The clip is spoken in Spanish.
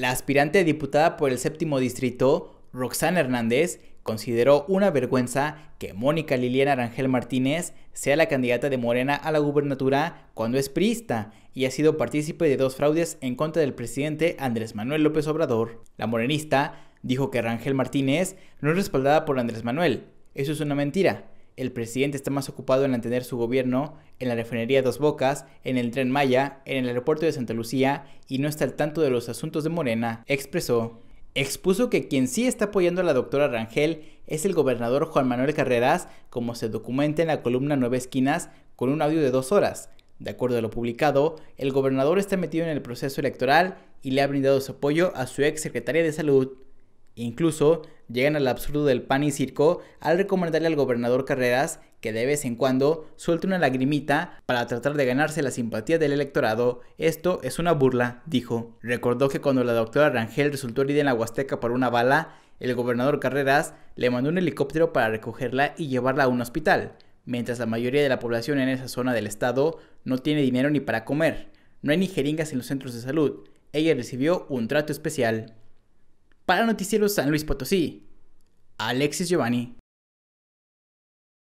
La aspirante diputada por el séptimo distrito, Roxana Hernández, consideró una vergüenza que Mónica Liliana Rangel Martínez sea la candidata de Morena a la gubernatura cuando es priista y ha sido partícipe de dos fraudes en contra del presidente Andrés Manuel López Obrador. La morenista dijo que Rangel Martínez no es respaldada por Andrés Manuel. Eso es una mentira. El presidente está más ocupado en mantener su gobierno en la refinería Dos Bocas, en el tren Maya, en el aeropuerto de Santa Lucía y no está al tanto de los asuntos de Morena, expresó. Expuso que quien sí está apoyando a la doctora Rangel es el gobernador Juan Manuel Carreras, como se documenta en la columna Nueve Esquinas, con un audio de dos horas. De acuerdo a lo publicado, el gobernador está metido en el proceso electoral y le ha brindado su apoyo a su ex secretaria de Salud, Incluso llegan al absurdo del pan y circo al recomendarle al gobernador Carreras que de vez en cuando suelte una lagrimita para tratar de ganarse la simpatía del electorado. Esto es una burla, dijo. Recordó que cuando la doctora Rangel resultó herida en la Huasteca por una bala, el gobernador Carreras le mandó un helicóptero para recogerla y llevarla a un hospital, mientras la mayoría de la población en esa zona del estado no tiene dinero ni para comer. No hay ni jeringas en los centros de salud. Ella recibió un trato especial. Para Noticiero San Luis Potosí, Alexis Giovanni.